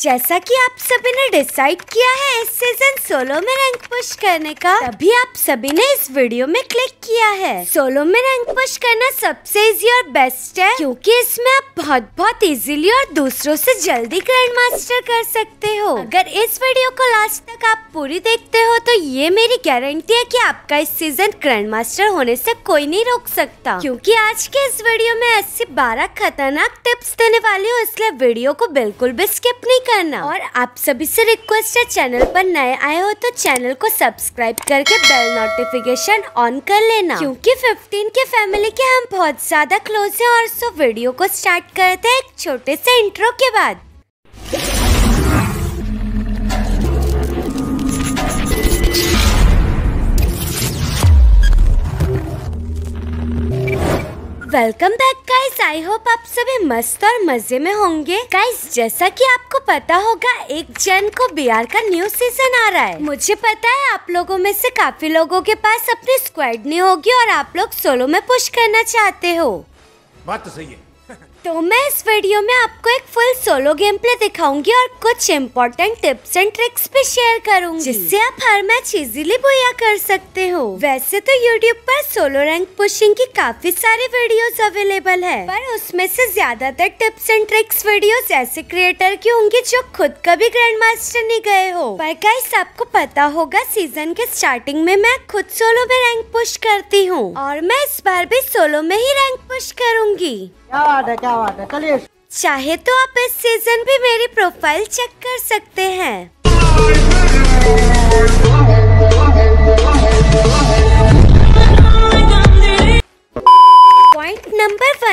जैसा कि आप सभी ने डिसाइड किया है इस सीजन सोलो में रैंक पुश करने का तभी आप सभी ने इस वीडियो में क्लिक किया है सोलो में रैंक पुश करना सबसे इजी और बेस्ट है क्योंकि इसमें आप बहुत बहुत इजीली और दूसरों से जल्दी ग्रैंड मास्टर कर सकते हो अगर इस वीडियो को लास्ट तक आप पूरी देखते हो तो ये मेरी गारंटी है की आपका इस सीजन ग्रैंड मास्टर होने ऐसी कोई नहीं रोक सकता क्यूँकी आज के इस वीडियो में ऐसी बारह खतरनाक टिप्स देने वाली हूँ इसलिए वीडियो को बिल्कुल भी स्किप नहीं करना और आप सभी से रिक्वेस्ट है चैनल पर नए आए हो तो चैनल को सब्सक्राइब करके बेल नोटिफिकेशन ऑन कर लेना क्योंकि 15 के फैमिली के हम बहुत ज्यादा क्लोज हैं और सो वीडियो को स्टार्ट करते हैं एक छोटे से इंट्रो के बाद welcome back guys I hope आप सभी मस्त और मजे में होंगे गाइस जैसा कि आपको पता होगा एक जन को बिहार का न्यू सीजन आ रहा है मुझे पता है आप लोगों में से काफी लोगों के पास अपनी स्क्वाड नहीं होगी और आप लोग सोलो में पुश करना चाहते हो बात तो सही है तो मैं इस वीडियो में आपको एक फुल सोलो गेम प्ले दिखाऊंगी और कुछ इम्पोर्टेंट टिप्स एंड ट्रिक्स भी शेयर करूंगी जिससे आप हर मैच इजीली बोया कर सकते हो वैसे तो यूट्यूब पर सोलो रैंक पुशिंग की काफी सारी वीडियोस अवेलेबल है पर उसमें से ज्यादातर टिप्स एंड ट्रिक्स वीडियो ऐसे क्रिएटर की होंगी जो खुद कभी ग्रैंड मास्टर नहीं गए हो पर कैसे आपको पता होगा सीजन के स्टार्टिंग में मैं खुद सोलो में रैंक पुश करती हूँ और मैं इस बार भी सोलो में ही रैंक पुश करूंगी क्या बात है क्या बात है चलिए चाहे तो आप इस सीजन भी मेरी प्रोफाइल चेक कर सकते हैं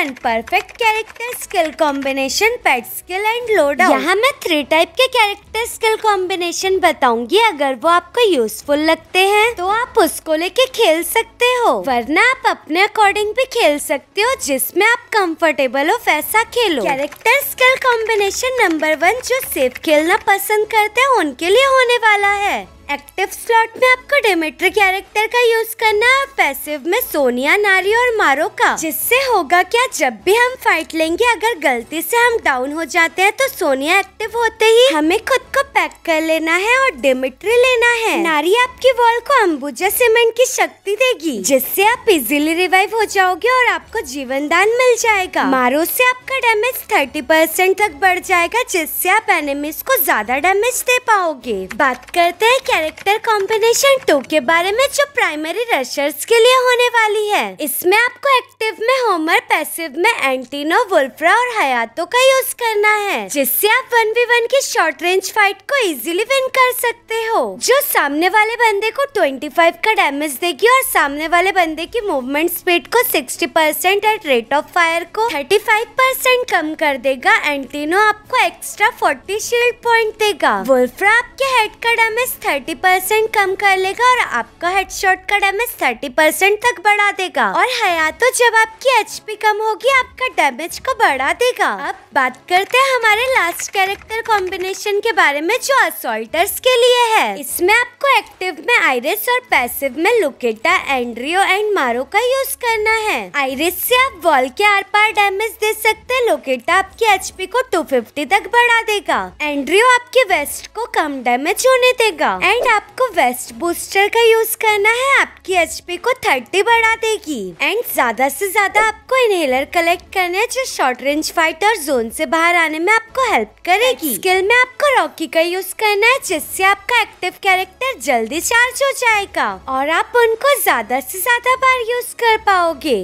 and perfect character skill combination pet skill and loadout यहाँ मैं थ्री टाइप के कैरेक्टर स्किल कॉम्बिनेशन बताऊंगी अगर वो आपको यूजफुल लगते हैं तो आप उसको लेके खेल सकते हो वरना आप अपने अकॉर्डिंग भी खेल सकते हो जिसमें आप कंफर्टेबल हो वैसा खेलो character skill combination number one जो सेफ खेलना पसंद करते हैं उनके लिए होने वाला है एक्टिव स्लॉट में आपको डेमेट्री कैरेक्टर का यूज करना है और पैसिव में सोनिया नारी और मारो का जिससे होगा क्या जब भी हम फाइट लेंगे अगर गलती से हम डाउन हो जाते हैं तो सोनिया एक्टिव होते ही हमें खुद को पैक कर लेना है और डेमेट्री लेना है नारी आपकी वॉल को अंबुजा सीमेंट की शक्ति देगी जिससे आप इजिली रिवाइव हो जाओगे और आपको जीवन दान मिल जाएगा मारो से आपका डैमेज थर्टी परसेंट तक बढ़ जाएगा जिससे आप एनिमिस को ज्यादा डैमेज दे पाओगे बात करते हैं कैरेक्टर कॉम्बिनेशन टू के बारे में जो प्राइमरी रशर्स के लिए होने वाली है इसमें आपको एक्टर एक्टिव में होमर पैसिव में एंटीनो वुल्फ्रा और हयातो का यूज करना है जिससे आप वन वी वन की शॉर्ट रेंज फाइट को इजीली विन कर सकते हो जो सामने वाले बंदे को 25 का डैमेज देगी और सामने वाले बंदे की मूवमेंट स्पीड को 60 percent at rate of fire को 35 परसेंट कम कर देगा एंटीनो आपको एक्स्ट्रा फोर्टी शील्ड पॉइंट देगा वुल्फ्रा आपके हेड का डैमेज थर्टी परसेंट कम कर लेगा और आपका शॉर्ट का डैमेज थर्टी परसेंट तक बढ़ा देगा और हयातो जब जब आपकी पी कम होगी आपका डैमेज को बढ़ा देगा अब बात करते हैं हमारे लास्ट कैरेक्टर कॉम्बिनेशन के बारे में जो असोल्टर्स के लिए है इसमें आपको एक्टिव में आइरिस और पैसिव में लुकेटा एंड्रियो एंड मारो का यूज करना है आइरिस से आप वॉल के आर पार डैमेज दे सकते हैं लुकेटा आपकी पी को 250 तक बढ़ा देगा एंड्रियो आपके वेस्ट को कम डैमेज होने देगा एंड आपको वेस्ट बूस्टर का यूज करना है आपकी पी को 30 बढ़ा देगी एंड ज्यादा से ज्यादा आपको इनहेलर कलेक्ट करने है जो शॉर्ट रेंज फाइटर जोन से बाहर आने में आपको हेल्प करेगी स्किल में आपको रॉकी का यूज करना है जिससे आपका एक्टिव कैरेक्टर जल्दी चार्ज हो जाएगा और आप उनको ज्यादा से ज्यादा बार यूज कर पाओगे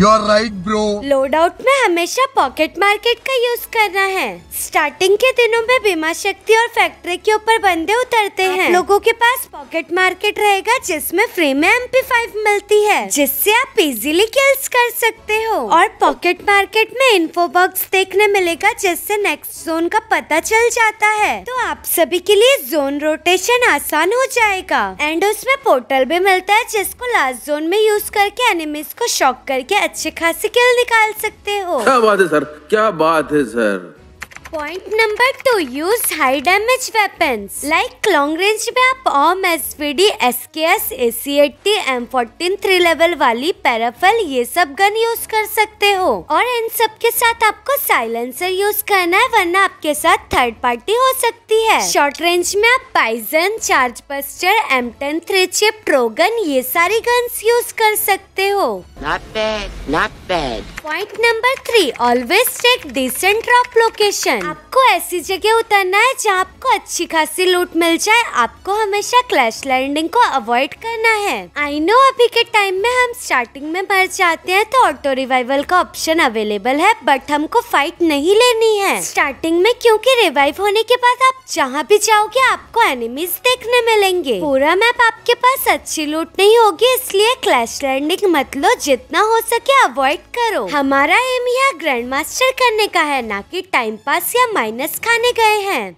you are right bro loadout में हमेशा पॉकेट मार्केट का यूज करना है स्टार्टिंग के दिनों में बीमा शक्ति और फैक्ट्री के ऊपर बंदे उतरते हैं लोगों के पास पॉकेट मार्केट रहेगा जिसमें फ्री में एम फाइव मिलती है जिससे आप इजीली किल्स कर सकते हो और पॉकेट मार्केट में इन्फो बॉक्स देखने मिलेगा जिससे नेक्स्ट जोन का पता चल जाता है तो आप सभी के लिए जोन रोटेशन आसान हो जाएगा एंड उसमें पोर्टल भी मिलता है जिसको लास्ट जोन में यूज करके एनिमीज को शॉक करके अच्छे खासे खेल निकाल सकते हो क्या बात है सर क्या बात है sir point number two use high damage weapons like long range में आप ऑम S V D S K S A C T M fourteen three level वाली पैराफल ये सब गन यूज कर सकते हो और इन सब के साथ आपको साइलेंसर यूज करना है वरना आपके साथ थर्ड पार्टी हो सकती है शॉर्ट रेंज में आप poison charge buster M ten three chip Trogon ये सारी गन्स यूज कर सकते हो not bad not bad point number three always take decent drop location जाएगी आपको ऐसी जगह उतरना है जहाँ आपको अच्छी खासी लूट मिल जाए आपको हमेशा क्लैश लैंडिंग को अवॉइड करना है आई नो अभी के टाइम में हम स्टार्टिंग में मर जाते हैं तो ऑटो रिवाइवल का ऑप्शन अवेलेबल है बट हमको फाइट नहीं लेनी है स्टार्टिंग में क्योंकि रिवाइव होने के बाद आप जहाँ भी जाओगे आपको एनिमीज देखने मिलेंगे पूरा मैप आपके पास अच्छी लूट नहीं होगी इसलिए क्लैश लैंडिंग मत लो जितना हो सके अवॉइड करो हमारा एम यहाँ ग्रैंड मास्टर करने का है ना कि टाइम पास या माइनस खाने गए हैं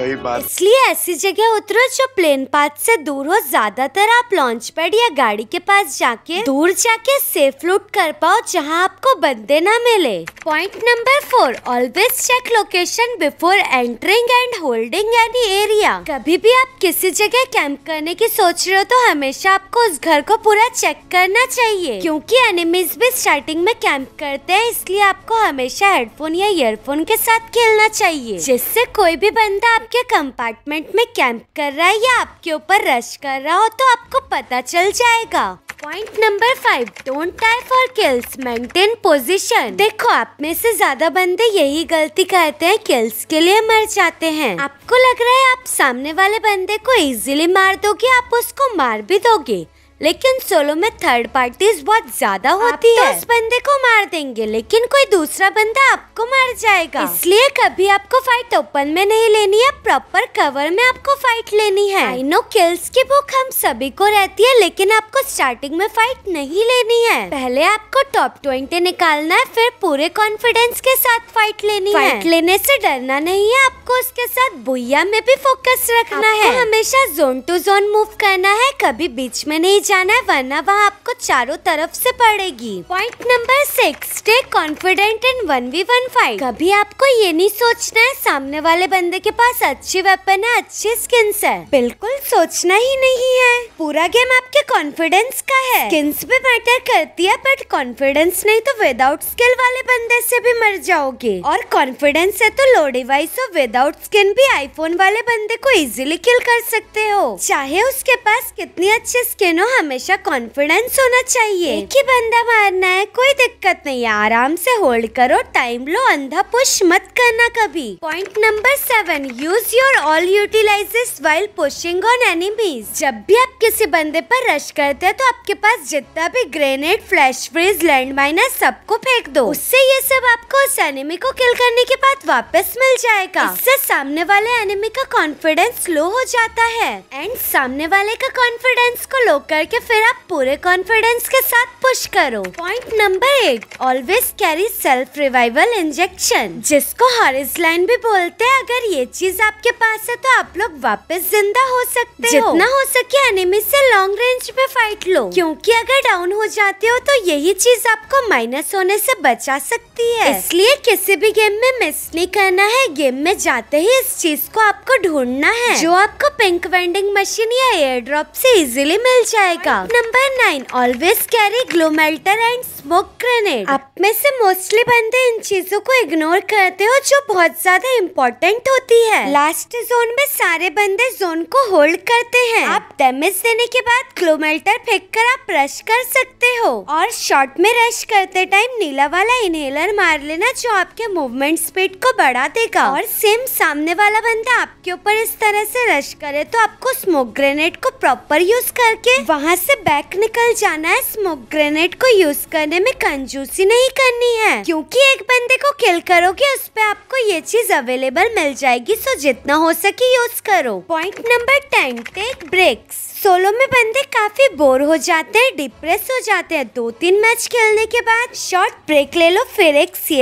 सही बात इसलिए ऐसी जगह उतरो जो प्लेन पाथ से दूर हो ज्यादातर आप लॉन्च पैड या गाड़ी के पास जाके दूर जाके सेफ लूट कर पाओ जहाँ आपको बंदे न मिले point number four always check location before entering and holding any area कभी भी आप किसी जगह कैंप करने की सोच रहे हो तो हमेशा आपको उस घर को पूरा चेक करना चाहिए क्योंकि एनिमीज भी स्टार्टिंग में कैंप करते हैं इसलिए आपको हमेशा हेडफोन या ईयरफोन के साथ खेलना चाहिए जिससे कोई भी बंदा आप आपके कंपार्टमेंट में कैंप कर रहा है या आपके ऊपर रश कर रहा हो तो आपको पता चल जाएगा point number five don't try for kills maintain position देखो आप में से ज्यादा बंदे यही गलती करते हैं किल्स के लिए मर जाते हैं आपको लग रहा है आप सामने वाले बंदे को इजीली मार दोगे आप उसको मार भी दोगे लेकिन सोलो में थर्ड पार्टीज बहुत ज्यादा होती तो है उस बंदे को मार देंगे लेकिन कोई दूसरा बंदा आपको मार जाएगा इसलिए कभी आपको फाइट ओपन में नहीं लेनी है प्रॉपर कवर में आपको फाइट लेनी है आई नो किल्स की भूख हम सभी को रहती है लेकिन आपको स्टार्टिंग में फाइट नहीं लेनी है पहले आपको टॉप ट्वेंटी निकालना है फिर पूरे कॉन्फिडेंस के साथ फाइट लेनी फाइट है फाइट लेने से डरना नहीं है आपको उसके साथ बुया में भी फोकस रखना है हमेशा जोन टू जोन मूव करना है कभी बीच में नहीं जाना है वरना वह आपको चारों तरफ से पड़ेगी point number six stay confident in one v one fight कभी आपको ये नहीं सोचना है सामने वाले बंदे के पास अच्छी वेपन है अच्छी स्किन्स है बिल्कुल सोचना ही नहीं है पूरा गेम आपके कॉन्फिडेंस का है स्किन्स भी मैटर करती है बट कॉन्फिडेंस नहीं तो विदाउट स्किल वाले बंदे से भी मर जाओगे और कॉन्फिडेंस है तो लो डिवाइस और विदाउट स्किन भी आईफोन वाले बंदे को इजीली किल कर सकते हो चाहे उसके पास कितनी अच्छी स्किन हो हमेशा कॉन्फिडेंस होना चाहिए एक ही बंदा मारना है कोई दिक्कत नहीं आराम से होल्ड करो टाइम लो अंधा पुश मत करना कभी point number seven use your all utilities while pushing on enemies जब भी आप किसी बंदे पर रश करते हैं तो आपके पास जितना भी ग्रेनेड फ्लैश फ्रीज लैंड है सबको फेंक दो उससे ये सब आपको उस एनिमी को किल करने के बाद वापस मिल जाएगा इससे सामने वाले एनिमी का कॉन्फिडेंस लो हो जाता है एंड सामने वाले का कॉन्फिडेंस को लो करके करके फिर आप पूरे कॉन्फिडेंस के साथ पुश करो point number eight always carry self revival injection जिसको हॉरिस लाइन भी बोलते हैं अगर ये चीज आपके पास है तो आप लोग वापस जिंदा हो सकते हो जितना हो सके एनिमी से लॉन्ग रेंज में फाइट लो क्योंकि अगर डाउन हो जाते हो तो यही चीज आपको माइनस होने से बचा सकती है इसलिए किसी भी गेम में मिस नहीं करना है गेम में जाते ही इस चीज को आपको ढूंढना है जो आपको पिंक वेंडिंग मशीन या एयर ड्रॉप ऐसी इजिली मिल जाए जाएगा number nine always carry gloo melter and smoke grenade आप में से मोस्टली बंदे इन चीजों को इग्नोर करते हो जो बहुत ज्यादा इम्पोर्टेंट होती है लास्ट जोन में सारे बंदे जोन को होल्ड करते हैं आप डैमेज देने के बाद ग्लो मेल्टर फेंक कर आप रश कर सकते हो और शॉर्ट में रश करते टाइम नीला वाला इनहेलर मार लेना जो आपके मूवमेंट स्पीड को बढ़ा देगा और सेम सामने वाला बंदा आपके ऊपर इस तरह से रश करे तो आपको स्मोक ग्रेनेड को प्रॉपर यूज करके वहाँ से बैक निकल जाना है स्मोक ग्रेनेड को यूज करने में कंजूसी नहीं करनी है क्योंकि एक बंदे को किल करोगे उस पर आपको ये चीज अवेलेबल मिल जाएगी सो जितना हो सके यूज करो point number ten take breaks solo में बंदे काफी बोर हो जाते हैं डिप्रेस हो जाते हैं दो तीन मैच खेलने के बाद शॉर्ट ब्रेक ले लो फिर एक सी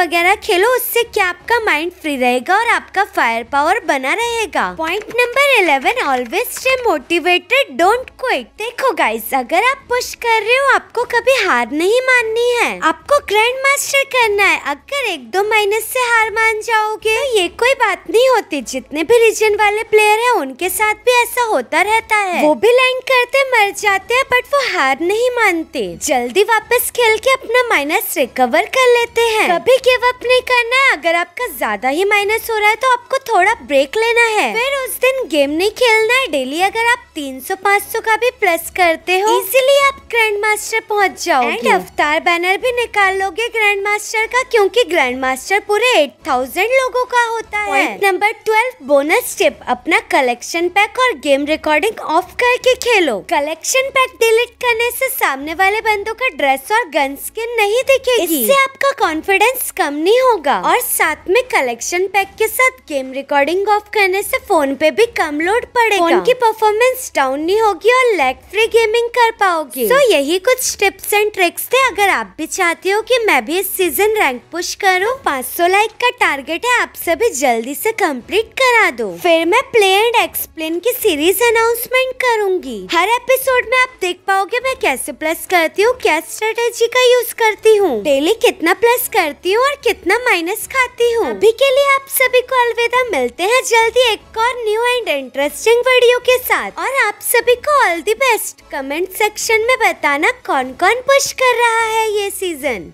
वगैरह खेलो उससे क्या आपका माइंड फ्री रहेगा और आपका फायर पावर बना रहेगा point number eleven always stay motivated don't quit देखो गाइस अगर आप पुश कर रहे हो आपको कभी हार नहीं माननी है आपको ग्रैंड मास्टर करना है अगर एक दो माइनस से हार मान जाओगे तो ये कोई बात नहीं होती जितने भी रीजन वाले प्लेयर हैं उनके साथ भी ऐसा होता रहता है वो भी लैंड करते मर जाते हैं बट वो हार नहीं मानते जल्दी वापस खेल के अपना माइनस रिकवर कर लेते हैं कभी गिव अप नहीं करना है अगर आपका ज्यादा ही माइनस हो रहा है तो आपको थोड़ा ब्रेक लेना है फिर उस दिन गेम नहीं खेलना है डेली अगर आप तीन सौ पाँच सौ का भी प्रेस करते हो इजीली आप ग्रैंड मास्टर पहुँच जाओगे एंड अवतार बैनर भी निकाल लोगे ग्रैंड मास्टर का क्योंकि ग्रैंड मास्टर पूरे एट थाउजेंड लोगों का होता है नंबर ट्वेल्व बोनस टिप अपना कलेक्शन पैक और गेम रिकॉर्डिंग ऑफ करके खेलो कलेक्शन पैक डिलीट करने से सामने वाले बंदों का ड्रेस और गन स्किन नहीं दिखेगी इससे आपका कॉन्फिडेंस कम नहीं होगा और साथ में कलेक्शन पैक के साथ गेम रिकॉर्डिंग ऑफ करने से फोन पे भी कम लोड पड़ेगा फोन की परफॉर्मेंस डाउन नहीं होगी और लैग फ्री गेमिंग कर पाओगे तो so, यही कुछ टिप्स एंड ट्रिक्स थे अगर आप भी चाहते हो कि मैं भी इस सीजन रैंक पुश करूं 500 लाइक का टारगेट है आप सभी जल्दी से कंप्लीट करा दो फिर मैं प्ले एंड एक्सप्लेन की सीरीज अनाउंसमेंट करूंगी हर एपिसोड में आप देख पाओगे मैं कैसे प्लस करती हूँ क्या स्ट्रेटेजी का यूज करती हूँ डेली कितना प्लस करती हूँ और कितना माइनस खाती हूँ हाँ। अभी के लिए आप सभी को अलविदा मिलते हैं जल्दी एक और न्यू एंड इंटरेस्टिंग वीडियो के साथ और आप सभी को all the best comment section में बताना कौन कौन पुश कर रहा है ये सीजन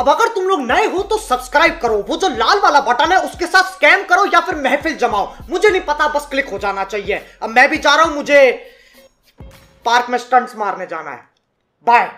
अब अगर तुम लोग नए हो तो सब्सक्राइब करो वो जो लाल वाला बटन है उसके साथ स्कैम करो या फिर महफिल जमाओ मुझे नहीं पता बस क्लिक हो जाना चाहिए अब मैं भी जा रहा हूं मुझे पार्क में स्टंट्स मारने जाना है बाय